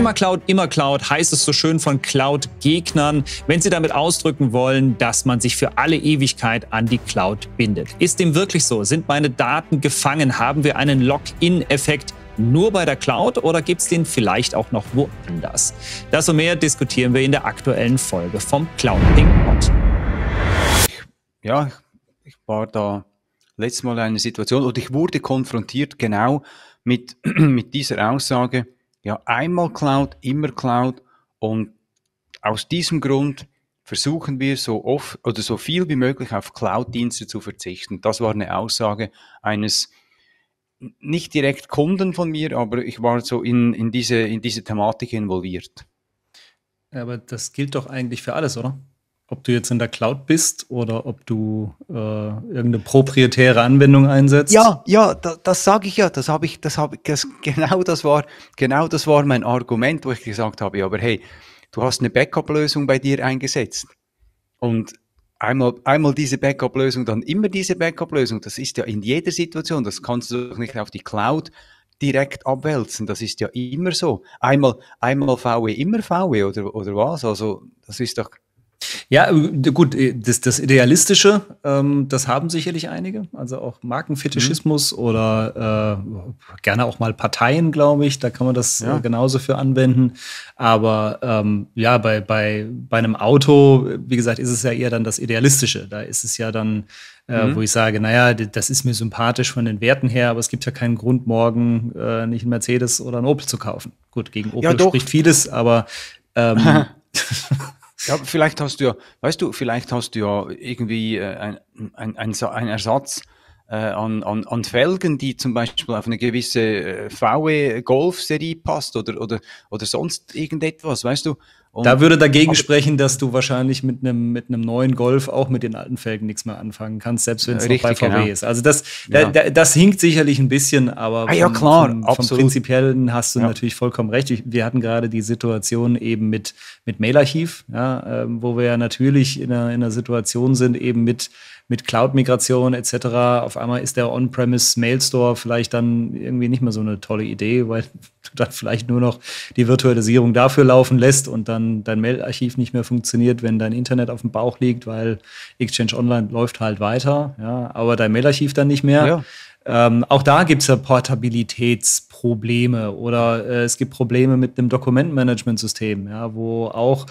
Einmal Cloud, immer Cloud heißt es so schön von Cloud-Gegnern, wenn sie damit ausdrücken wollen, dass man sich für alle Ewigkeit an die Cloud bindet. Ist dem wirklich so? Sind meine Daten gefangen? Haben wir einen Lock-in-Effekt? nur bei der Cloud oder gibt es den vielleicht auch noch woanders? Das und mehr diskutieren wir in der aktuellen Folge vom Cloud Ping Pod. Ja, ich war da letztes Mal in einer Situation und ich wurde konfrontiert genau mit, mit dieser Aussage ja, einmal Cloud, immer Cloud und aus diesem Grund versuchen wir so oft oder so viel wie möglich auf Cloud-Dienste zu verzichten. Das war eine Aussage eines nicht direkt Kunden von mir, aber ich war so in, in, diese, in diese Thematik involviert. Aber das gilt doch eigentlich für alles, oder? ob du jetzt in der Cloud bist oder ob du äh, irgendeine proprietäre Anwendung einsetzt? Ja, ja, da, das sage ich ja. Das habe ich, das habe ich, das, genau das war, genau das war mein Argument, wo ich gesagt habe, aber hey, du hast eine Backup-Lösung bei dir eingesetzt. Und einmal, einmal diese Backup-Lösung, dann immer diese Backup-Lösung. Das ist ja in jeder Situation. Das kannst du doch nicht auf die Cloud direkt abwälzen. Das ist ja immer so. Einmal, einmal VW, e, immer VW e oder, oder was? Also, das ist doch, ja, äh, gut, äh, das, das Idealistische, ähm, das haben sicherlich einige. Also auch Markenfetischismus mhm. oder äh, gerne auch mal Parteien, glaube ich. Da kann man das äh, ja. genauso für anwenden. Aber ähm, ja, bei, bei, bei einem Auto, wie gesagt, ist es ja eher dann das Idealistische. Da ist es ja dann äh, mhm. wo ich sage, naja, das ist mir sympathisch von den Werten her, aber es gibt ja keinen Grund, morgen äh, nicht einen Mercedes oder einen Opel zu kaufen. Gut, gegen Opel ja, spricht vieles, aber ähm, Ja, vielleicht hast du ja, weißt du, vielleicht hast du ja irgendwie äh, ein, ein, ein, ein Ersatz äh, an, an, an Felgen, die zum Beispiel auf eine gewisse äh, VW e Golf-Serie passt oder, oder, oder sonst irgendetwas, weißt du? Und da würde dagegen sprechen, dass du wahrscheinlich mit einem mit einem neuen Golf auch mit den alten Felgen nichts mehr anfangen kannst, selbst wenn es noch bei VW genau. ist. Also das ja. da, das hinkt sicherlich ein bisschen, aber ah, ja, klar, vom, vom, vom prinzipiellen hast du ja. natürlich vollkommen recht. Ich, wir hatten gerade die Situation eben mit mit Mailarchiv, ja, äh, wo wir ja natürlich in einer, in einer Situation sind eben mit mit Cloud-Migration etc. Auf einmal ist der On-Premise-Mail-Store vielleicht dann irgendwie nicht mehr so eine tolle Idee, weil du dann vielleicht nur noch die Virtualisierung dafür laufen lässt und dann dein Mail-Archiv nicht mehr funktioniert, wenn dein Internet auf dem Bauch liegt, weil Exchange Online läuft halt weiter, ja, aber dein Mail-Archiv dann nicht mehr. Ja. Ähm, auch da gibt es ja Portabilitätsprobleme oder äh, es gibt Probleme mit dem Dokumentmanagementsystem, ja, wo auch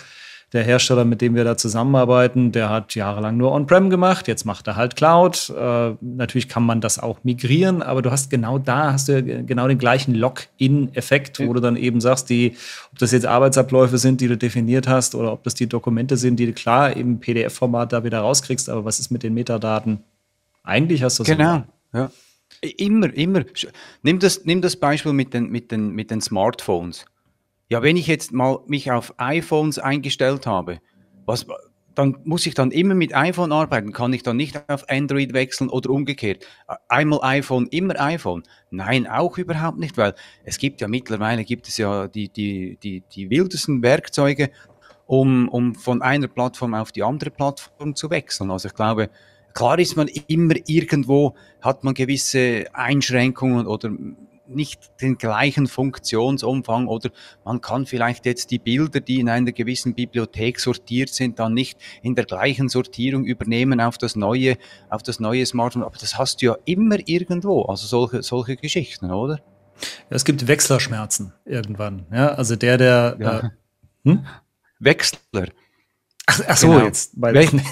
der Hersteller, mit dem wir da zusammenarbeiten, der hat jahrelang nur On-Prem gemacht, jetzt macht er halt Cloud. Äh, natürlich kann man das auch migrieren, aber du hast genau da, hast du genau den gleichen in effekt wo du dann eben sagst, die, ob das jetzt Arbeitsabläufe sind, die du definiert hast, oder ob das die Dokumente sind, die du klar im PDF-Format da wieder rauskriegst, aber was ist mit den Metadaten? Eigentlich hast du es. Genau, ja. Immer, immer. Nimm das, nimm das Beispiel mit den, mit den, mit den Smartphones ja, wenn ich jetzt mal mich auf iPhones eingestellt habe, was, dann muss ich dann immer mit iPhone arbeiten, kann ich dann nicht auf Android wechseln oder umgekehrt. Einmal iPhone, immer iPhone. Nein, auch überhaupt nicht, weil es gibt ja mittlerweile, gibt es ja die, die, die, die wildesten Werkzeuge, um, um von einer Plattform auf die andere Plattform zu wechseln. Also ich glaube, klar ist man immer irgendwo, hat man gewisse Einschränkungen oder nicht den gleichen Funktionsumfang oder man kann vielleicht jetzt die Bilder, die in einer gewissen Bibliothek sortiert sind, dann nicht in der gleichen Sortierung übernehmen auf das neue, auf das neue Smartphone. Aber das hast du ja immer irgendwo. Also solche, solche Geschichten, oder? Es gibt Wechslerschmerzen irgendwann. Ja, also der, der ja. äh, hm? Wechsler. Ach, ach so, genau. jetzt. Bei Wech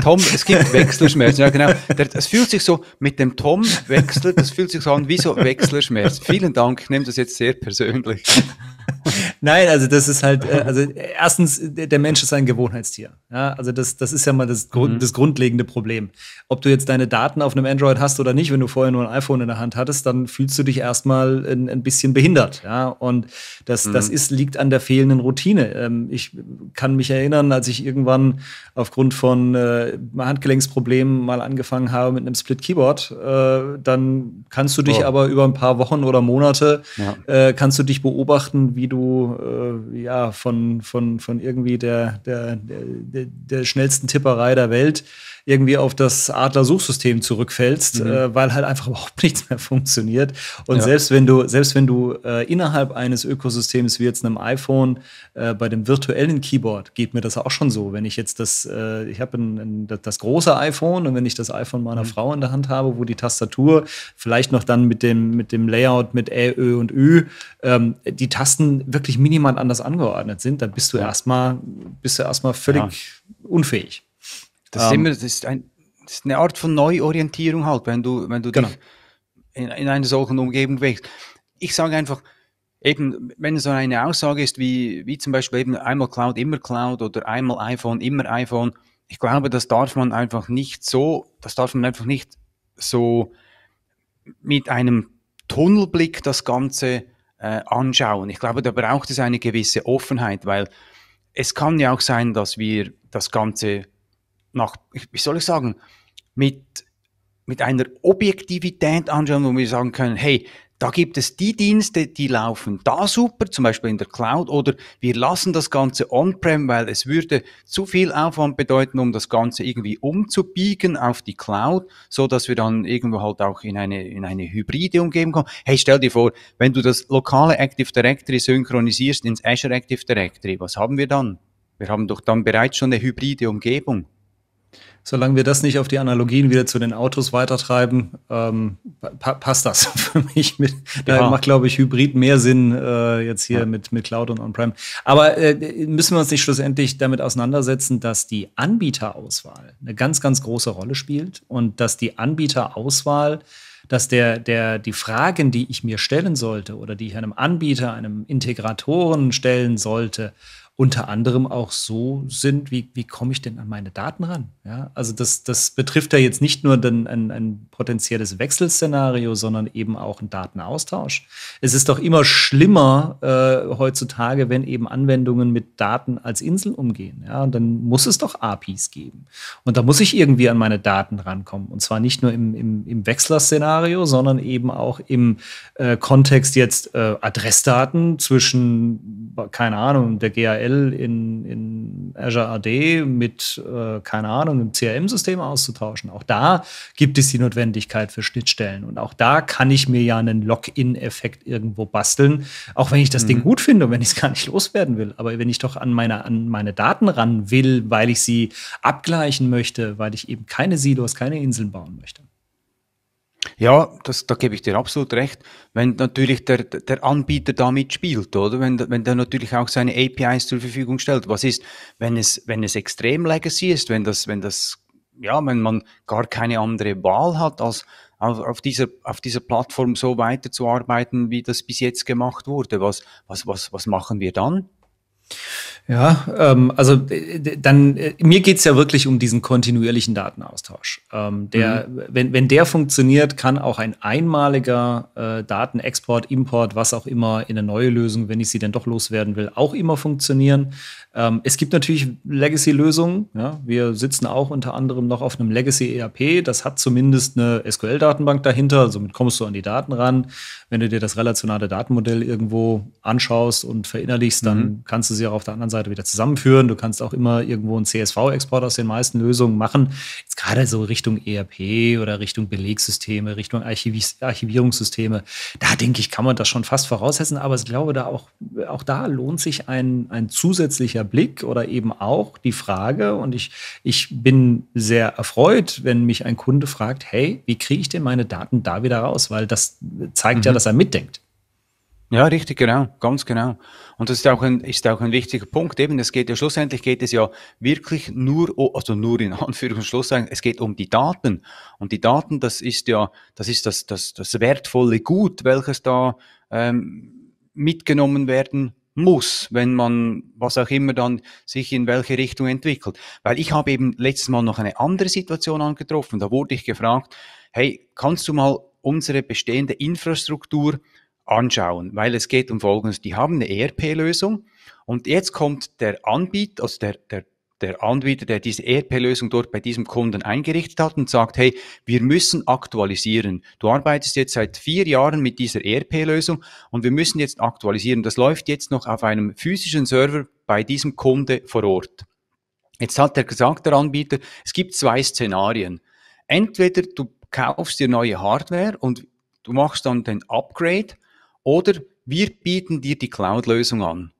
Tom, es gibt Wechselschmerzen, ja genau. Es fühlt sich so, mit dem Tom Wechsel, das fühlt sich so an wie so Wechselschmerz. Vielen Dank, ich nehme das jetzt sehr persönlich. Nein, also das ist halt, äh, also erstens, der Mensch ist ein Gewohnheitstier. Ja, also das, das ist ja mal das, Grund, mhm. das grundlegende Problem. Ob du jetzt deine Daten auf einem Android hast oder nicht, wenn du vorher nur ein iPhone in der Hand hattest, dann fühlst du dich erstmal ein, ein bisschen behindert. Ja, und das, mhm. das ist, liegt an der fehlenden Routine. Ähm, ich kann mich erinnern, als ich irgendwann aufgrund von äh, Handgelenksproblemen mal angefangen habe mit einem Split Keyboard, äh, dann kannst du dich oh. aber über ein paar Wochen oder Monate, ja. kannst du dich beobachten, wie du äh, ja von, von, von irgendwie der, der, der, der schnellsten Tipperei der Welt irgendwie auf das Adler-Suchsystem zurückfällst, mhm. äh, weil halt einfach überhaupt nichts mehr funktioniert. Und ja. selbst wenn du, selbst wenn du äh, innerhalb eines Ökosystems wie jetzt einem iPhone äh, bei dem virtuellen Keyboard geht mir das auch schon so. Wenn ich jetzt das, äh, ich habe das, große iPhone und wenn ich das iPhone meiner mhm. Frau in der Hand habe, wo die Tastatur vielleicht noch dann mit dem, mit dem Layout mit Ä, Ö und Ü, ähm, die Tasten wirklich minimal anders angeordnet sind, dann bist du erstmal, bist du erstmal völlig ja. unfähig. Das, ist, ähm, immer, das, ist, ein, das ist eine Art von Neuorientierung halt, wenn du, wenn du genau. dich in, in einer solchen Umgebung bewegst. Ich sage einfach, eben, wenn so eine Aussage ist, wie, wie zum Beispiel eben einmal Cloud, immer Cloud oder einmal iPhone, immer iPhone, ich glaube, das darf man einfach nicht so, das darf man einfach nicht so mit einem Tunnelblick das Ganze äh, anschauen. Ich glaube, da braucht es eine gewisse Offenheit, weil es kann ja auch sein, dass wir das Ganze nach, wie soll ich sagen, mit, mit einer Objektivität anschauen, wo wir sagen können, hey, da gibt es die Dienste, die laufen da super, zum Beispiel in der Cloud, oder wir lassen das Ganze on-prem, weil es würde zu viel Aufwand bedeuten, um das Ganze irgendwie umzubiegen auf die Cloud, so dass wir dann irgendwo halt auch in eine, in eine hybride Umgebung kommen. Hey, stell dir vor, wenn du das lokale Active Directory synchronisierst ins Azure Active Directory, was haben wir dann? Wir haben doch dann bereits schon eine hybride Umgebung solange wir das nicht auf die Analogien wieder zu den Autos weitertreiben, ähm, pa passt das für mich. Mit, Daher ja. macht, glaube ich, Hybrid mehr Sinn äh, jetzt hier ja. mit, mit Cloud und On-Prem. Aber äh, müssen wir uns nicht schlussendlich damit auseinandersetzen, dass die Anbieterauswahl eine ganz, ganz große Rolle spielt und dass die Anbieterauswahl dass der, der, die Fragen, die ich mir stellen sollte oder die ich einem Anbieter, einem Integratoren stellen sollte, unter anderem auch so sind, wie, wie komme ich denn an meine Daten ran? Ja, also das, das betrifft ja jetzt nicht nur den, ein, ein potenzielles Wechselszenario, sondern eben auch einen Datenaustausch. Es ist doch immer schlimmer äh, heutzutage, wenn eben Anwendungen mit Daten als Inseln umgehen. Ja, und dann muss es doch APIs geben. Und da muss ich irgendwie an meine Daten rankommen. Und zwar nicht nur im, im, im Wechslerszenario, sondern eben auch im äh, Kontext jetzt äh, Adressdaten zwischen, keine Ahnung, der GAL SQL in, in Azure AD mit, äh, keine Ahnung, einem CRM-System auszutauschen. Auch da gibt es die Notwendigkeit für Schnittstellen. Und auch da kann ich mir ja einen Login-Effekt irgendwo basteln, auch wenn ich das mhm. Ding gut finde und wenn ich es gar nicht loswerden will. Aber wenn ich doch an meine, an meine Daten ran will, weil ich sie abgleichen möchte, weil ich eben keine Silos, keine Inseln bauen möchte. Ja, das, da gebe ich dir absolut recht. Wenn natürlich der, der Anbieter damit spielt, oder? Wenn, wenn der natürlich auch seine APIs zur Verfügung stellt. Was ist, wenn es, wenn es extrem legacy ist, wenn das, wenn das, ja, wenn man gar keine andere Wahl hat, als auf, auf, dieser, auf dieser Plattform so weiterzuarbeiten, wie das bis jetzt gemacht wurde? Was, was, was, was machen wir dann? Ja, ähm, also äh, dann, äh, mir geht es ja wirklich um diesen kontinuierlichen Datenaustausch. Ähm, der, mhm. wenn, wenn der funktioniert, kann auch ein einmaliger äh, Datenexport, Import, was auch immer, in eine neue Lösung, wenn ich sie denn doch loswerden will, auch immer funktionieren. Ähm, es gibt natürlich Legacy-Lösungen. Ja? Wir sitzen auch unter anderem noch auf einem Legacy-ERP. Das hat zumindest eine SQL-Datenbank dahinter. Somit kommst du an die Daten ran. Wenn du dir das relationale Datenmodell irgendwo anschaust und verinnerlichst, dann mhm. kannst du sie sie auch auf der anderen Seite wieder zusammenführen. Du kannst auch immer irgendwo einen CSV-Export aus den meisten Lösungen machen. Jetzt gerade so Richtung ERP oder Richtung Belegsysteme, Richtung Archiv Archivierungssysteme. Da denke ich, kann man das schon fast voraussetzen. Aber ich glaube, da auch, auch da lohnt sich ein, ein zusätzlicher Blick oder eben auch die Frage. Und ich, ich bin sehr erfreut, wenn mich ein Kunde fragt, hey, wie kriege ich denn meine Daten da wieder raus? Weil das zeigt mhm. ja, dass er mitdenkt. Ja, richtig, genau, ganz genau. Und das ist auch ein, ist auch ein wichtiger Punkt. Eben, es geht ja schlussendlich geht es ja wirklich nur, also nur in Anführungs- es geht um die Daten. Und die Daten, das ist ja, das ist das, das, das wertvolle Gut, welches da ähm, mitgenommen werden muss, wenn man was auch immer dann sich in welche Richtung entwickelt. Weil ich habe eben letztes Mal noch eine andere Situation angetroffen. Da wurde ich gefragt, hey, kannst du mal unsere bestehende Infrastruktur anschauen, weil es geht um Folgendes. Die haben eine ERP-Lösung und jetzt kommt der Anbieter, also der, der, der Anbieter, der diese ERP-Lösung dort bei diesem Kunden eingerichtet hat und sagt, hey, wir müssen aktualisieren. Du arbeitest jetzt seit vier Jahren mit dieser ERP-Lösung und wir müssen jetzt aktualisieren. Das läuft jetzt noch auf einem physischen Server bei diesem Kunde vor Ort. Jetzt hat er gesagt, der Anbieter, es gibt zwei Szenarien. Entweder du kaufst dir neue Hardware und du machst dann den Upgrade oder wir bieten dir die Cloud-Lösung an.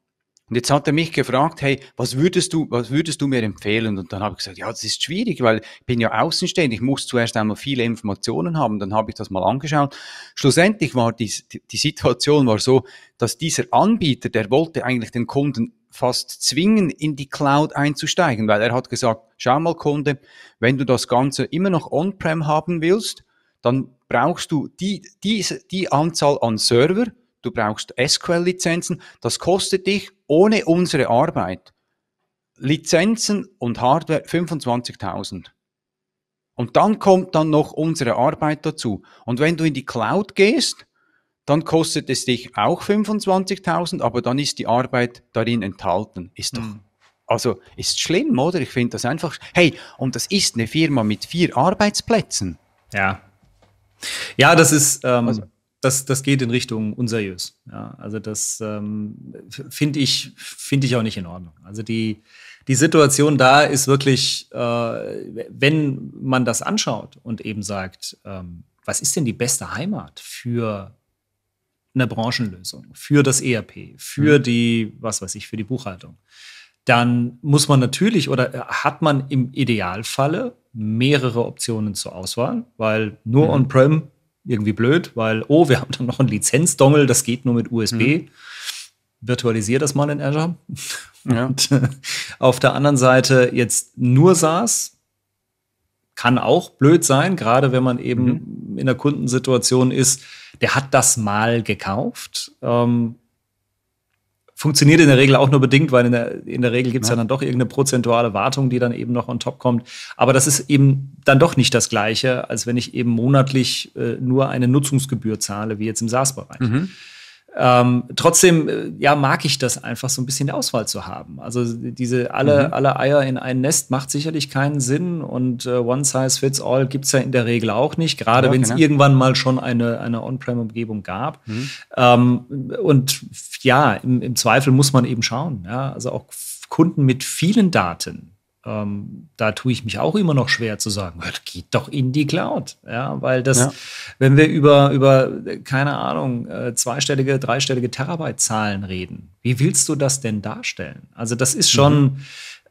Und jetzt hat er mich gefragt, hey, was würdest du, was würdest du mir empfehlen? Und dann habe ich gesagt, ja, das ist schwierig, weil ich bin ja außenstehend. Ich muss zuerst einmal viele Informationen haben. Dann habe ich das mal angeschaut. Schlussendlich war die, die Situation war so, dass dieser Anbieter, der wollte eigentlich den Kunden fast zwingen, in die Cloud einzusteigen, weil er hat gesagt, schau mal Kunde, wenn du das Ganze immer noch on-prem haben willst, dann brauchst du die, die, die Anzahl an Server, du brauchst SQL-Lizenzen, das kostet dich ohne unsere Arbeit Lizenzen und Hardware 25.000. Und dann kommt dann noch unsere Arbeit dazu. Und wenn du in die Cloud gehst, dann kostet es dich auch 25.000, aber dann ist die Arbeit darin enthalten. Ist doch, mhm. also ist schlimm, oder? Ich finde das einfach, hey, und das ist eine Firma mit vier Arbeitsplätzen. Ja. Ja, das ist, ähm, also. das, das geht in Richtung unseriös. Ja, also das ähm, finde ich, finde ich auch nicht in Ordnung. Also die, die Situation da ist wirklich, äh, wenn man das anschaut und eben sagt, ähm, was ist denn die beste Heimat für eine Branchenlösung, für das ERP, für mhm. die, was weiß ich, für die Buchhaltung, dann muss man natürlich oder äh, hat man im Idealfalle mehrere Optionen zur Auswahl, weil nur mhm. on-prem irgendwie blöd, weil, oh, wir haben dann noch einen Lizenzdongel, das geht nur mit USB. Mhm. Virtualisier das mal in Azure. Ja. Und äh, auf der anderen Seite jetzt nur SaaS kann auch blöd sein, gerade wenn man eben mhm. in der Kundensituation ist, der hat das mal gekauft. Ähm, Funktioniert in der Regel auch nur bedingt, weil in der, in der Regel gibt es ja. ja. dann doch irgendeine prozentuale Wartung, die dann eben noch on top kommt. Aber das ist eben dann doch nicht das Gleiche, als wenn ich eben monatlich äh, nur eine Nutzungsgebühr zahle, wie jetzt im SaaS-Bereich. Mhm. Ähm, trotzdem, äh, ja, mag ich das einfach so ein bisschen in der Auswahl zu haben. Also diese alle, mhm. alle Eier in ein Nest macht sicherlich keinen Sinn und äh, One Size Fits All gibt es ja in der Regel auch nicht, gerade ja, wenn es genau. Ne? irgendwann mal schon eine, eine On-Prem-Umgebung gab. Mhm. Ähm, und ja, im, im Zweifel muss man eben schauen. Ja? Also auch Kunden mit vielen Daten, ähm, da tue ich mich auch immer noch schwer zu sagen, geht doch in die Cloud. Ja, weil das, ja. wenn wir über, über, keine Ahnung, äh, zweistellige, dreistellige Terabyte-Zahlen reden, wie willst du das denn darstellen? Also, das ist schon, mhm.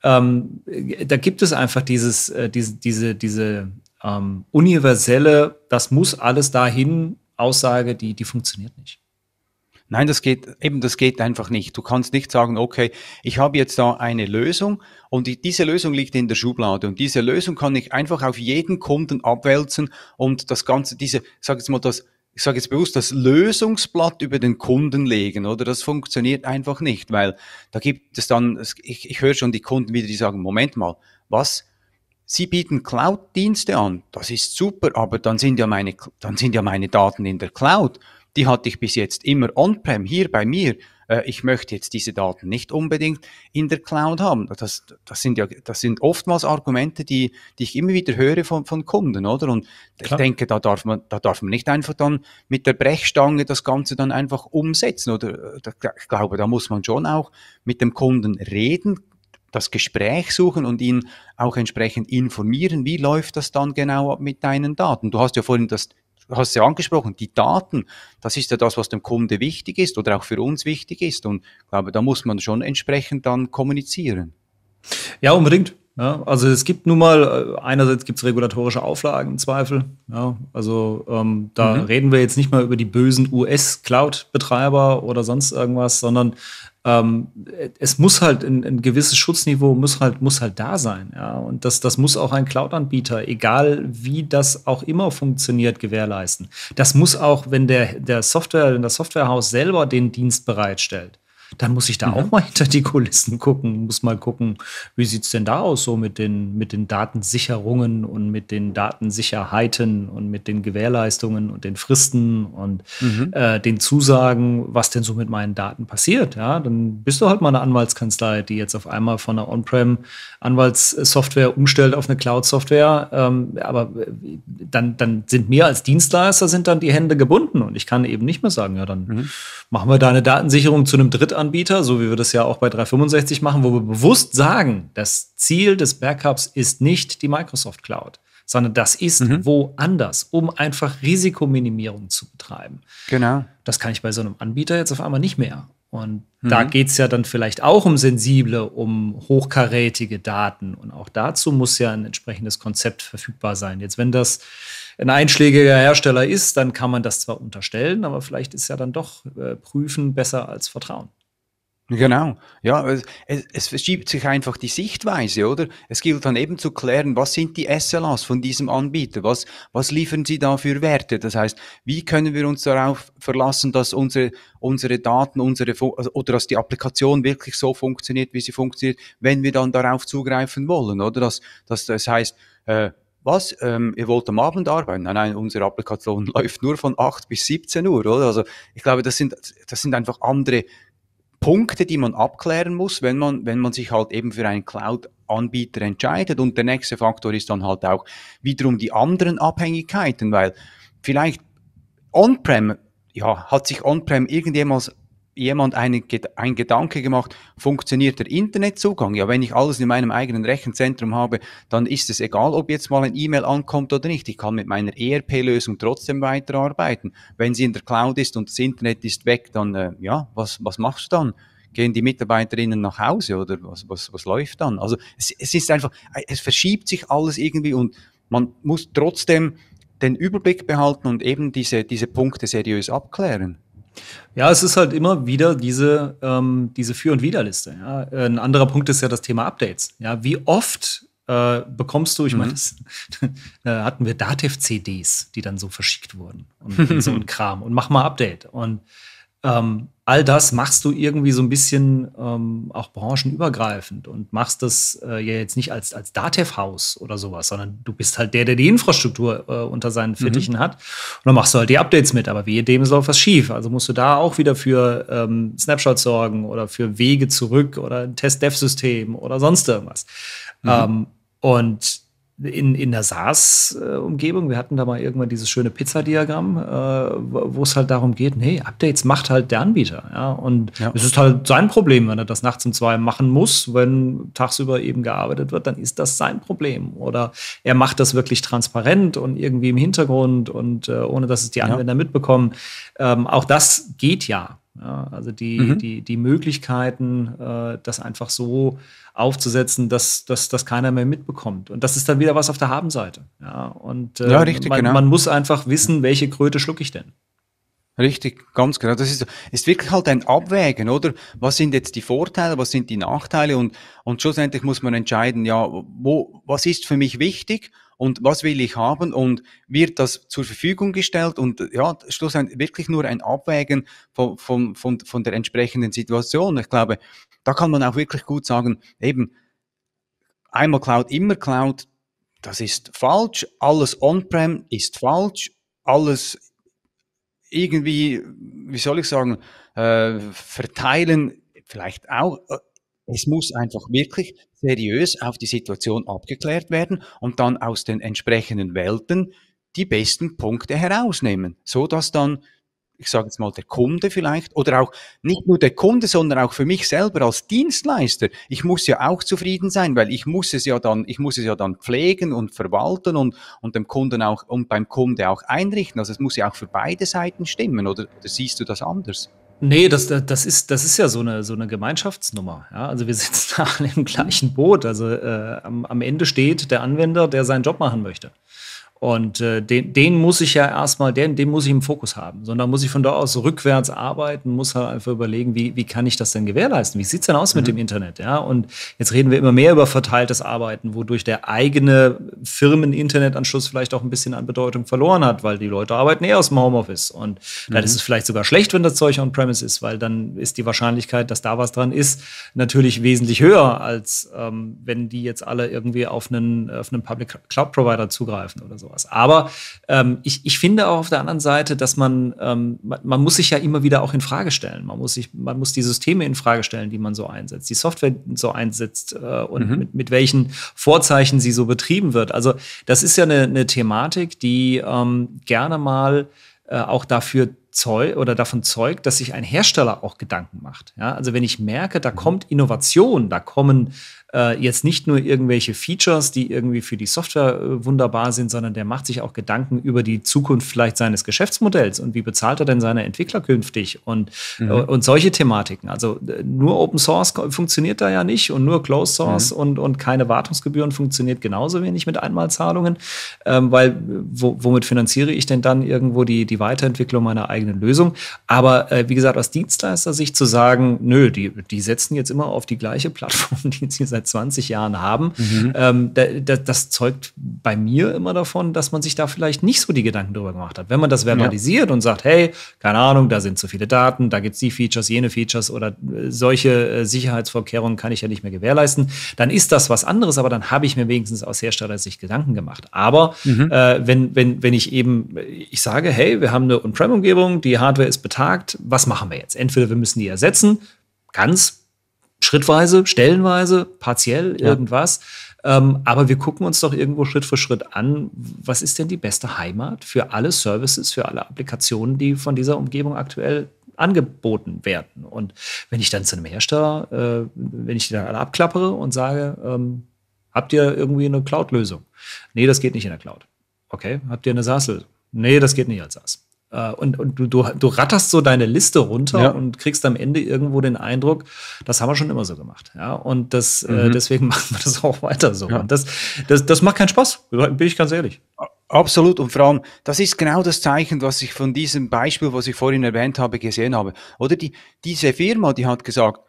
ähm, da gibt es einfach dieses, äh, diese, diese, diese ähm, universelle, das muss alles dahin, Aussage, die, die funktioniert nicht. Nein, das geht eben, das geht einfach nicht. Du kannst nicht sagen, okay, ich habe jetzt da eine Lösung und die, diese Lösung liegt in der Schublade und diese Lösung kann ich einfach auf jeden Kunden abwälzen und das ganze, diese, sag jetzt mal das, ich sage jetzt bewusst, das Lösungsblatt über den Kunden legen, oder? Das funktioniert einfach nicht, weil da gibt es dann, ich, ich höre schon die Kunden wieder, die sagen, Moment mal, was? Sie bieten Cloud-Dienste an, das ist super, aber dann sind ja meine, dann sind ja meine Daten in der Cloud die hatte ich bis jetzt immer on-prem hier bei mir. Äh, ich möchte jetzt diese Daten nicht unbedingt in der Cloud haben. Das, das sind ja, das sind oftmals Argumente, die, die ich immer wieder höre von, von Kunden, oder? Und Klar. ich denke, da darf man, da darf man nicht einfach dann mit der Brechstange das Ganze dann einfach umsetzen, oder? Ich glaube, da muss man schon auch mit dem Kunden reden, das Gespräch suchen und ihn auch entsprechend informieren, wie läuft das dann genau mit deinen Daten. Du hast ja vorhin das hast ja angesprochen, die Daten, das ist ja das, was dem Kunde wichtig ist oder auch für uns wichtig ist. Und ich glaube, da muss man schon entsprechend dann kommunizieren. Ja, unbedingt. Ja, also es gibt nun mal, äh, einerseits gibt es regulatorische Auflagen im Zweifel. Ja, also ähm, da mhm. reden wir jetzt nicht mal über die bösen US-Cloud-Betreiber oder sonst irgendwas, sondern ähm, es muss halt ein, ein, gewisses Schutzniveau muss halt, muss halt da sein. Ja? Und das, das muss auch ein Cloud-Anbieter, egal wie das auch immer funktioniert, gewährleisten. Das muss auch, wenn der, der Software, wenn das Softwarehaus selber den Dienst bereitstellt, dann muss ich da mhm. auch mal hinter die Kulissen gucken, muss mal gucken, wie sieht es denn da aus so mit den, mit den Datensicherungen und mit den Datensicherheiten und mit den Gewährleistungen und den Fristen und mhm. äh, den Zusagen, was denn so mit meinen Daten passiert. Ja, dann bist du halt mal eine Anwaltskanzlei, die jetzt auf einmal von einer On-Prem-Anwaltssoftware umstellt auf eine Cloud-Software. Ähm, aber äh, dann, dann sind mir als Dienstleister sind dann die Hände gebunden und ich kann eben nicht mehr sagen, ja, dann mhm. machen wir da eine Datensicherung zu einem Drittanbieter Drittanbieter, so wie wir das ja auch bei 365 machen, wo wir bewusst sagen, das Ziel des Backups ist nicht die Microsoft Cloud, sondern das ist mhm. woanders, um einfach Risikominimierung zu betreiben. Genau. Das kann ich bei so einem Anbieter jetzt auf einmal nicht mehr. Und mhm. da geht es ja dann vielleicht auch um sensible, um hochkarätige Daten. Und auch dazu muss ja ein entsprechendes Konzept verfügbar sein. Jetzt, wenn das ein einschlägiger Hersteller ist, dann kann man das zwar unterstellen, aber vielleicht ist ja dann doch äh, prüfen besser als vertrauen. Genau, ja, es, es, verschiebt sich einfach die Sichtweise, oder? Es gilt dann eben zu klären, was sind die SLAs von diesem Anbieter, was, was liefern sie da für Werte? Das heißt, wie können wir uns darauf verlassen, dass unsere, unsere Daten, unsere also, oder dass die Applikation wirklich so funktioniert, wie sie funktioniert, wenn wir dann darauf zugreifen wollen, oder? Das, das, das heißt, äh, was, ähm, ihr wollt am Abend arbeiten? Nein, nein, unsere Applikation läuft nur von 8 bis 17 Uhr, oder? Also ich glaube, das sind, das sind einfach andere Punkte, die man abklären muss, wenn man, wenn man sich halt eben für einen Cloud-Anbieter entscheidet. Und der nächste Faktor ist dann halt auch wiederum die anderen Abhängigkeiten, weil vielleicht On-Prem, ja, hat sich On-Prem irgendjemals jemand einen, ein Gedanke gemacht, funktioniert der Internetzugang? Ja, wenn ich alles in meinem eigenen Rechenzentrum habe, dann ist es egal, ob jetzt mal ein E-Mail ankommt oder nicht. Ich kann mit meiner ERP-Lösung trotzdem weiterarbeiten. Wenn sie in der Cloud ist und das Internet ist weg, dann, äh, ja, was, was machst du dann? Gehen die Mitarbeiterinnen nach Hause oder was, was, was läuft dann? Also es, es ist einfach, äh, es verschiebt sich alles irgendwie und man muss trotzdem den Überblick behalten und eben diese, diese Punkte seriös abklären. Ja, es ist halt immer wieder diese, ähm, diese Für- und Widerliste. Ja? Ein anderer Punkt ist ja das Thema Updates. Ja? Wie oft äh, bekommst du, ich mhm. meine, äh, hatten wir Datev-CDs, die dann so verschickt wurden und, und so ein Kram und mach mal Update. Und ähm, all das machst du irgendwie so ein bisschen ähm, auch branchenübergreifend und machst das äh, ja jetzt nicht als, als DATEV-Haus oder sowas, sondern du bist halt der, der die Infrastruktur äh, unter seinen mhm. Fittichen mhm. hat. Und dann machst du halt die Updates mit, aber wie dem läuft was schief. Also musst du da auch wieder für ähm, Snapshots sorgen oder für Wege zurück oder ein Test-Dev-System oder sonst irgendwas. Mhm. Ähm, und in, in der SaaS-Umgebung, wir hatten da mal irgendwann dieses schöne Pizzadiagramm, äh, wo es halt darum geht, nee, Updates macht halt der Anbieter. Ja? Und ja. es ist halt sein Problem, wenn er das nachts um zwei machen muss, wenn tagsüber eben gearbeitet wird, dann ist das sein Problem. Oder er macht das wirklich transparent und irgendwie im Hintergrund und äh, ohne, dass es die Anwender ja. mitbekommen. Ähm, auch das geht ja. Ja, also die, mhm. die, die Möglichkeiten, äh, das einfach so aufzusetzen, dass, dass das keiner mehr mitbekommt. Und das ist dann wieder was auf der Habenseite. Ja, und äh, ja, ähm, richtig, man, genau. man muss einfach wissen, welche Kröte schlucke ich denn. Richtig, ganz genau. Das ist, ist wirklich halt ein Abwägen, oder? Was sind jetzt die Vorteile, was sind die Nachteile? Und, und schlussendlich muss man entscheiden, ja, wo, was ist für mich wichtig und was will ich haben und wird das zur Verfügung gestellt und ja, schlussendlich wirklich nur ein Abwägen von, von, von, von der entsprechenden Situation. Ich glaube, da kann man auch wirklich gut sagen, eben einmal Cloud, immer Cloud, das ist falsch, alles On-Prem ist falsch, alles irgendwie, wie soll ich sagen, äh, verteilen vielleicht auch, äh, es muss einfach wirklich seriös auf die Situation abgeklärt werden und dann aus den entsprechenden Welten die besten Punkte herausnehmen, so dass dann ich sage jetzt mal, der Kunde vielleicht, oder auch nicht nur der Kunde, sondern auch für mich selber als Dienstleister. Ich muss ja auch zufrieden sein, weil ich muss es ja dann, ich muss es ja dann pflegen und verwalten und, und dem Kunden auch, und beim Kunde auch einrichten. Also es muss ja auch für beide Seiten stimmen, oder, oder siehst du das anders? Nee, das, das, ist, das ist ja so eine, so eine Gemeinschaftsnummer. Ja? Also wir sitzen alle im gleichen Boot. Also äh, am, am Ende steht der Anwender, der seinen Job machen möchte. Und äh, den, den muss ich ja erstmal, den, den muss ich im Fokus haben, sondern muss ich von da aus rückwärts arbeiten, muss halt einfach überlegen, wie, wie kann ich das denn gewährleisten? Wie sieht's denn aus mhm. mit dem Internet? Ja, und jetzt reden wir immer mehr über verteiltes Arbeiten, wodurch der eigene Firmen-Internetanschluss vielleicht auch ein bisschen an Bedeutung verloren hat, weil die Leute arbeiten eher aus dem Homeoffice. Und mhm. dann ist mhm. es vielleicht sogar schlecht, wenn das Zeug on-premise ist, weil dann ist die Wahrscheinlichkeit, dass da was dran ist, natürlich wesentlich höher, als ähm, wenn die jetzt alle irgendwie auf einen, auf einen Public Cloud Provider zugreifen oder so sowas. Aber ähm, ich, ich finde auch auf der anderen Seite, dass man, ähm, man, man, muss sich ja immer wieder auch in Frage stellen. Man muss, sich, man muss die Systeme in Frage stellen, die man so einsetzt, die Software so einsetzt äh, und mhm. mit, mit welchen Vorzeichen sie so betrieben wird. Also das ist ja eine, eine Thematik, die ähm, gerne mal äh, auch dafür zeug oder davon zeugt, dass sich ein Hersteller auch Gedanken macht. Ja, also wenn ich merke, da mhm. kommt Innovation, da kommen äh, jetzt nicht nur irgendwelche Features, die irgendwie für die Software äh, wunderbar sind, sondern der macht sich auch Gedanken über die Zukunft vielleicht seines Geschäftsmodells und wie bezahlt er denn seine Entwickler künftig und, mhm. äh, und solche Thematiken. Also äh, nur Open Source funktioniert da ja nicht und nur Closed mhm. Source mhm. und, und keine Wartungsgebühren funktioniert genauso wenig mit Einmalzahlungen, ähm, weil äh, wo, womit finanziere ich denn dann irgendwo die, die Weiterentwicklung meiner eigenen Lösung? Aber äh, wie gesagt, aus Dienstleister-Sicht zu sagen, nö, die, die setzen jetzt immer auf die gleiche Plattform, die sie seit seit 20 Jahren haben. Mhm. Ähm, da, da, das zeugt bei mir immer davon, dass man sich da vielleicht nicht so die Gedanken drüber gemacht hat. Wenn man das verbalisiert ja. und sagt, hey, keine Ahnung, da sind zu viele Daten, da gibt es die Features, jene Features oder äh, solche äh, Sicherheitsvorkehrungen kann ich ja nicht mehr gewährleisten, dann ist das was anderes, aber dann habe ich mir wenigstens aus Herstellersicht Gedanken gemacht. Aber mhm. äh, wenn, wenn, wenn ich eben, äh, ich sage, hey, wir haben eine On-Prem-Umgebung, die Hardware ist betagt, was machen wir jetzt? Entweder wir müssen die ersetzen, ganz schrittweise, stellenweise, partiell ja. irgendwas. Ähm, aber wir gucken uns doch irgendwo Schritt für Schritt an, was ist denn die beste Heimat für alle Services, für alle Applikationen, die von dieser Umgebung aktuell angeboten werden. Und wenn ich dann zu einem Hersteller, äh, wenn ich die dann alle abklappere und sage, ähm, habt ihr irgendwie eine Cloud-Lösung? Nee, das geht nicht in der Cloud. Okay, habt ihr eine SaaS-Lösung? Nee, das geht nicht als SaaS. Äh, und, und du, du, du, ratterst so deine Liste runter ja. und kriegst am Ende irgendwo den Eindruck, das haben wir schon immer so gemacht. Ja, und das, äh, mhm. äh, deswegen machen wir das auch weiter so. Ja. Und das, das, das macht keinen Spaß, bin ich ganz ehrlich. Absolut. Und vor allem, das ist genau das Zeichen, was ich von diesem Beispiel, was ich vorhin erwähnt habe, gesehen habe. Oder die, diese Firma, die hat gesagt,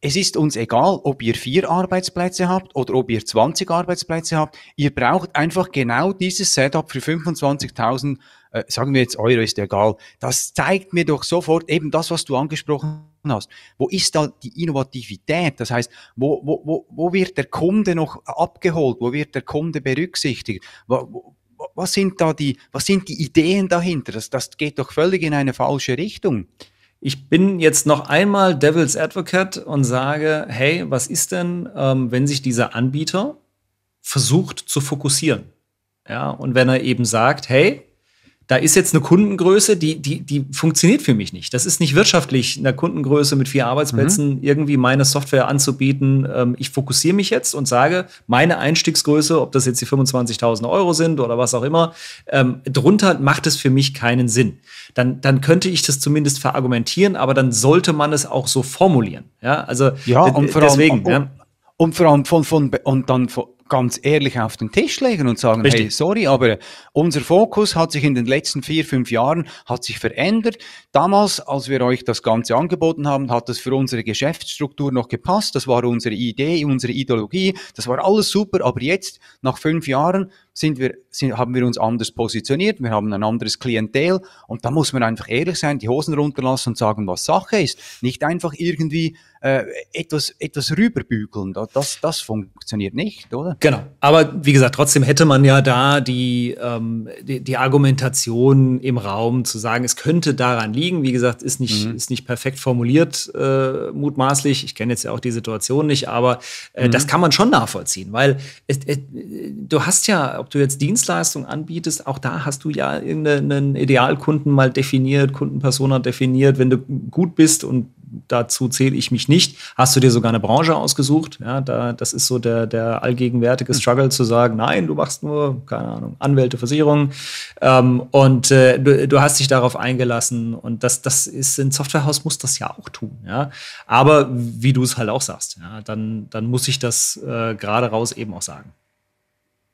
es ist uns egal, ob ihr vier Arbeitsplätze habt oder ob ihr 20 Arbeitsplätze habt. Ihr braucht einfach genau dieses Setup für 25.000 äh, sagen wir jetzt Euro ist egal, das zeigt mir doch sofort eben das, was du angesprochen hast. Wo ist da die Innovativität? Das heißt, wo, wo, wo, wo wird der Kunde noch abgeholt? Wo wird der Kunde berücksichtigt? Wo, wo, was sind da die, was sind die Ideen dahinter? Das, das geht doch völlig in eine falsche Richtung. Ich bin jetzt noch einmal Devil's Advocate und sage, hey, was ist denn, ähm, wenn sich dieser Anbieter versucht zu fokussieren? Ja, und wenn er eben sagt, hey, da ist jetzt eine Kundengröße, die, die, die funktioniert für mich nicht. Das ist nicht wirtschaftlich, einer Kundengröße mit vier Arbeitsplätzen mhm. irgendwie meine Software anzubieten. Ähm, ich fokussiere mich jetzt und sage, meine Einstiegsgröße, ob das jetzt die 25.000 Euro sind oder was auch immer, ähm, drunter macht es für mich keinen Sinn. Dann, dann könnte ich das zumindest verargumentieren, aber dann sollte man es auch so formulieren. Ja, also ja, und vor allem, deswegen. Und, ja. und vor allem von, von, und dann von, ganz ehrlich auf den Tisch legen und sagen, Richtig. hey, sorry, aber unser Fokus hat sich in den letzten vier, fünf Jahren hat sich verändert. Damals, als wir euch das Ganze angeboten haben, hat das für unsere Geschäftsstruktur noch gepasst. Das war unsere Idee, unsere Ideologie. Das war alles super. Aber jetzt, nach fünf Jahren, sind wir, sind, haben wir uns anders positioniert. Wir haben ein anderes Klientel. Und da muss man einfach ehrlich sein, die Hosen runterlassen und sagen, was Sache ist. Nicht einfach irgendwie äh, etwas, etwas rüberbügeln. Das, das funktioniert nicht, oder? Genau. Aber wie gesagt, trotzdem hätte man ja da die, ähm, die, die, Argumentation im Raum zu sagen, es könnte daran liegen. Wie gesagt, ist nicht, mhm. ist nicht perfekt formuliert, äh, mutmaßlich. Ich kenne jetzt ja auch die Situation nicht, aber äh, mhm. das kann man schon nachvollziehen, weil es, es, äh, du hast ja, ob du jetzt Dienstleistungen anbietest, auch da hast du ja irgendeinen Idealkunden mal definiert, Kundenpersona definiert. Wenn du gut bist und dazu zähle ich mich nicht. Hast du dir sogar eine Branche ausgesucht? Ja, da, das ist so der, der allgegenwärtige hm. Struggle zu sagen, nein, du machst nur, keine Ahnung, Anwälte, Versicherungen. Ähm, und äh, du, du, hast dich darauf eingelassen. Und das, das ist, ein Softwarehaus muss das ja auch tun. Ja? Aber wie du es halt auch sagst, ja, dann, dann muss ich das äh, gerade raus eben auch sagen.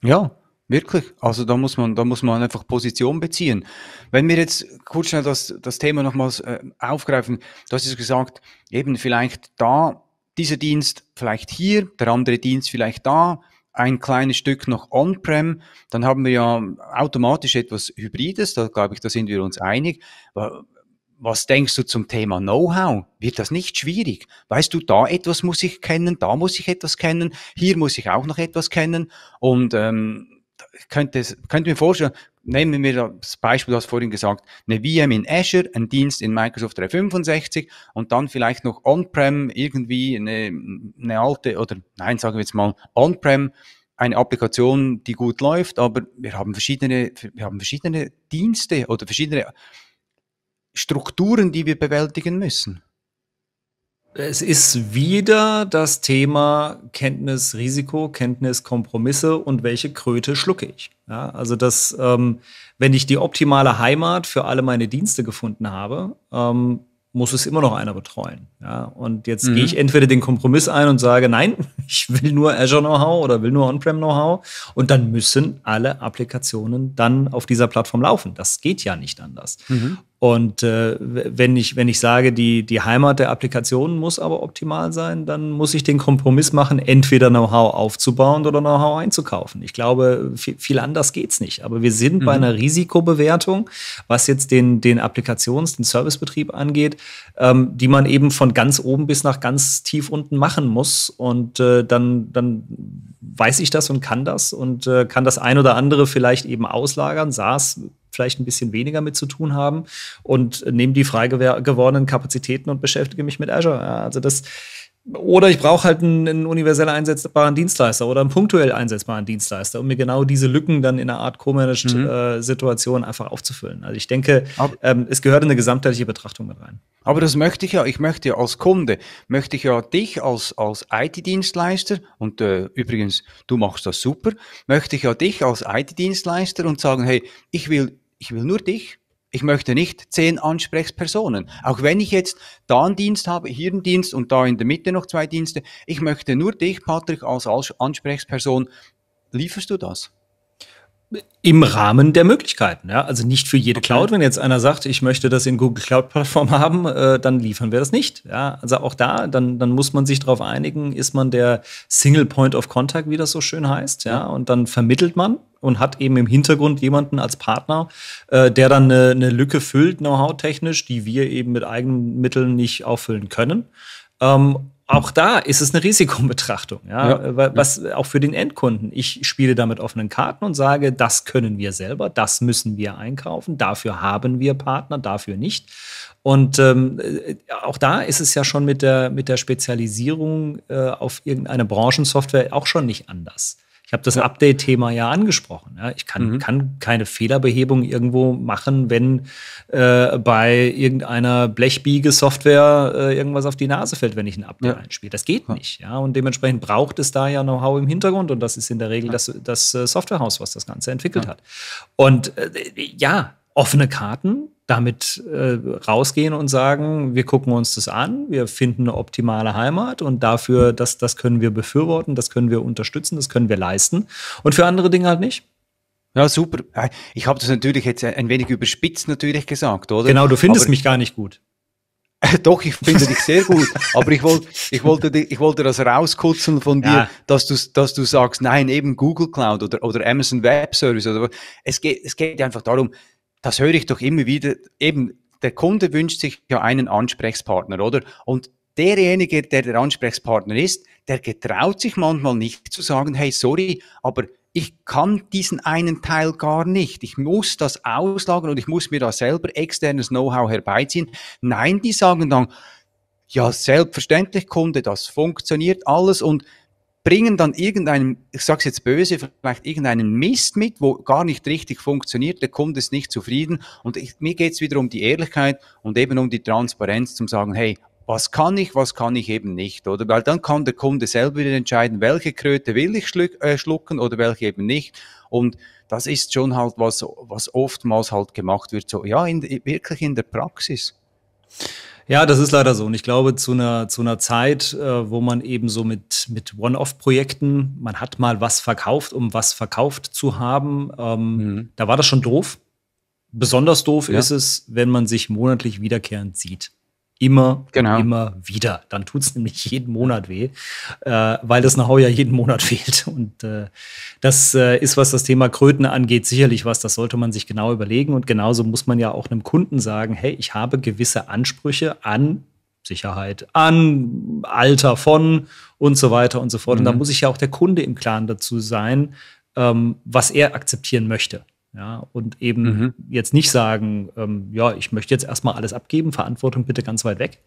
Ja, Wirklich. Also da muss man, da muss man einfach Position beziehen. Wenn wir jetzt kurz schnell das, das Thema nochmals äh, aufgreifen, du hast es gesagt, eben vielleicht da, dieser Dienst vielleicht hier, der andere Dienst vielleicht da, ein kleines Stück noch on-prem, dann haben wir ja automatisch etwas Hybrides, da glaube ich, da sind wir uns einig. Was denkst du zum Thema Know-how? Wird das nicht schwierig? Weißt du, da etwas muss ich kennen, da muss ich etwas kennen, hier muss ich auch noch etwas kennen und ähm, könnte, könnte mir vorstellen, nehmen wir das Beispiel, du hast vorhin gesagt, eine VM in Azure, ein Dienst in Microsoft 365 und dann vielleicht noch On-Prem irgendwie eine, eine alte oder nein, sagen wir jetzt mal On-Prem eine Applikation, die gut läuft, aber wir haben verschiedene, wir haben verschiedene Dienste oder verschiedene Strukturen, die wir bewältigen müssen. Es ist wieder das Thema Kenntnis Risiko, Kenntnis Kompromisse und welche Kröte schlucke ich. Ja, also dass, ähm, wenn ich die optimale Heimat für alle meine Dienste gefunden habe, ähm, muss es immer noch einer betreuen. Ja, und jetzt mhm. gehe ich entweder den Kompromiss ein und sage, nein, ich will nur Azure Know-how oder will nur On-Prem Know-how. Und dann müssen alle Applikationen dann auf dieser Plattform laufen. Das geht ja nicht anders. Mhm. Und äh, wenn, ich, wenn ich sage, die, die Heimat der Applikationen muss aber optimal sein, dann muss ich den Kompromiss machen, entweder Know-how aufzubauen oder Know-how einzukaufen. Ich glaube, viel, anders geht es nicht. Aber wir sind mhm. bei einer Risikobewertung, was jetzt den, den Applikations-, den Servicebetrieb angeht, ähm, die man eben von ganz oben bis nach ganz tief unten machen muss. Und äh, dann, dann weiß ich das und kann das und äh, kann das ein oder andere vielleicht eben auslagern. SaaS vielleicht ein bisschen weniger mit zu tun haben und nehme die frei gewordenen Kapazitäten und beschäftige mich mit Azure. Ja, also das oder ich brauche halt einen, einen, universell einsetzbaren Dienstleister oder einen punktuell einsetzbaren Dienstleister, um mir genau diese Lücken dann in einer Art co-managed mhm. äh, Situation einfach aufzufüllen. Also ich denke, ähm, es gehört in eine gesamtheitliche Betrachtung mit rein. Aber das möchte ich ja, ich möchte ja als Kunde, möchte ich ja dich als, als IT-Dienstleister, und äh, übrigens, du machst das super, möchte ich ja dich als IT-Dienstleister und sagen, hey, ich will ich will nur dich. Ich möchte nicht zehn Ansprechpersonen. Auch wenn ich jetzt da einen Dienst habe, hier einen Dienst und da in der Mitte noch zwei Dienste. Ich möchte nur dich, Patrick, als Ansprechperson. Lieferst du das? im Rahmen der Möglichkeiten. Ja? Also nicht für jede okay. Cloud. Wenn jetzt einer sagt, ich möchte das in Google Cloud Plattform haben, äh, dann liefern wir das nicht. Ja? Also auch da, dann, dann muss man sich darauf einigen, ist man der Single Point of Contact, wie das so schön heißt. Ja? Und dann vermittelt man und hat eben im Hintergrund jemanden als Partner, äh, der dann eine, eine Lücke füllt, know-how technisch, die wir eben mit eigenen Mitteln nicht auffüllen können. Ähm, auch da ist es eine Risikobetrachtung, ja? ja, was auch für den Endkunden. Ich spiele da mit offenen Karten und sage, das können wir selber, das müssen wir einkaufen, dafür haben wir Partner, dafür nicht. Und ähm, äh, auch da ist es ja schon mit der, mit der Spezialisierung äh, auf irgendeine Branchensoftware auch schon nicht anders. Ich habe das Update-Thema ja angesprochen. Ja. Ich kann, mhm. kann keine Fehlerbehebung irgendwo machen, wenn äh, bei irgendeiner Blechbiege-Software äh, irgendwas auf die Nase fällt, wenn ich ein Update ja. einspiele. Das geht ja. nicht. Ja. Und dementsprechend braucht es da ja Know-how im Hintergrund und das ist in der Regel das, das äh, Softwarehaus, was das Ganze entwickelt hat. Und äh, ja, offene Karten damit äh, rausgehen und sagen, wir gucken uns das an, wir finden eine optimale Heimat und dafür, das, das können wir befürworten, das können wir unterstützen, das können wir leisten und für andere Dinge halt nicht. Ja, super. Ich habe das natürlich jetzt ein wenig überspitzt natürlich gesagt, oder? Genau, du findest Aber mich gar nicht gut. Doch, ich finde dich sehr gut, aber ich, wollt, ich, wollte, ich wollte das rauskutzeln von dir, ja. dass, du, dass du sagst, nein, eben Google Cloud oder, oder Amazon Web Service. Oder, es, geht, es geht einfach darum, das höre ich doch immer wieder, eben, der Kunde wünscht sich ja einen Ansprechpartner, oder? Und derjenige, der der Ansprechpartner ist, der getraut sich manchmal nicht zu sagen, hey, sorry, aber ich kann diesen einen Teil gar nicht. Ich muss das auslagern und ich muss mir da selber externes Know-how herbeiziehen. Nein, die sagen dann, ja, selbstverständlich, Kunde, das funktioniert alles und bringen dann irgendeinem, ich sag's jetzt böse, vielleicht irgendeinen Mist mit, wo gar nicht richtig funktioniert, der Kunde ist nicht zufrieden und ich, mir geht's wieder um die Ehrlichkeit und eben um die Transparenz zum sagen, hey, was kann ich, was kann ich eben nicht, oder? Weil dann kann der Kunde selber wieder entscheiden, welche Kröte will ich äh, schlucken oder welche eben nicht und das ist schon halt was, was oftmals halt gemacht wird, so, ja, in, wirklich in der Praxis. Ja, das ist leider so. Und ich glaube, zu einer, zu einer Zeit, äh, wo man eben so mit, mit One-Off-Projekten, man hat mal was verkauft, um was verkauft zu haben, ähm, mhm. da war das schon doof. Besonders doof ja. ist es, wenn man sich monatlich wiederkehrend sieht. Immer, genau. immer wieder. Dann tut es nämlich jeden Monat weh, äh, weil das Know-how ja jeden Monat fehlt. Und äh, das äh, ist, was das Thema Kröten angeht, sicherlich was, das sollte man sich genau überlegen. Und genauso muss man ja auch einem Kunden sagen, hey, ich habe gewisse Ansprüche an Sicherheit, an Alter von und so weiter und so fort. Mhm. Und da mhm. muss ich ja auch der Kunde im Klaren dazu sein, ähm, was er akzeptieren möchte. Ja, und eben mhm. jetzt nicht sagen, ähm, ja, ich möchte jetzt erstmal alles abgeben, Verantwortung bitte ganz weit weg.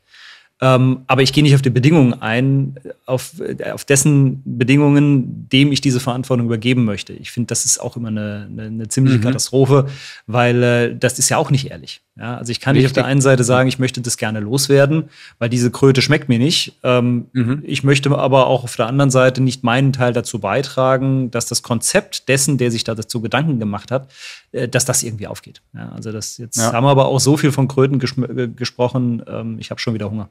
Ähm, aber ich gehe nicht auf die Bedingungen ein, auf, äh, auf dessen Bedingungen, dem ich diese Verantwortung übergeben möchte. Ich finde, das ist auch immer eine, eine, eine ziemliche mhm. Katastrophe, weil äh, das ist ja auch nicht ehrlich. Ja, also ich kann Richtig. nicht auf der einen Seite sagen, ich möchte das gerne loswerden, weil diese Kröte schmeckt mir nicht. Ähm, mhm. Ich möchte aber auch auf der anderen Seite nicht meinen Teil dazu beitragen, dass das Konzept dessen, der sich da dazu Gedanken gemacht hat, äh, dass das irgendwie aufgeht. Ja, also das jetzt ja. haben wir aber auch so viel von Kröten ges äh, gesprochen. Ähm, ich habe schon wieder Hunger.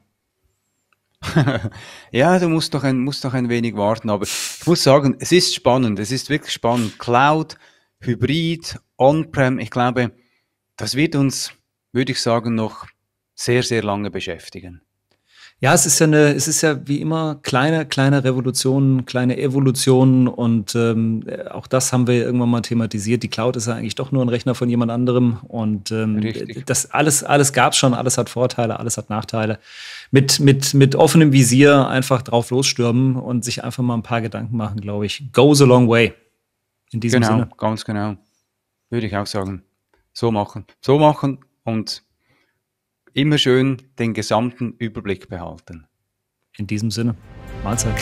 ja, du musst doch, ein, musst noch ein wenig warten, aber ich muss sagen, es ist spannend, es ist wirklich spannend. Cloud, Hybrid, On-Prem, ich glaube, das wird uns würde ich sagen, noch sehr, sehr lange beschäftigen. Ja, es ist ja eine, es ist ja wie immer kleine, kleine Revolutionen, kleine Evolutionen und ähm, auch das haben wir irgendwann mal thematisiert. Die Cloud ist ja eigentlich doch nur ein Rechner von jemand anderem und ähm, das alles, alles es schon, alles hat Vorteile, alles hat Nachteile. Mit, mit, mit offenem Visier einfach drauf losstürmen und sich einfach mal ein paar Gedanken machen, glaube ich. Goes a long way. In diesem genau, Sinne. Genau, ganz genau. Würde ich auch sagen. So machen. So machen und immer schön den gesamten Überblick behalten. In diesem Sinne, Mahlzeit.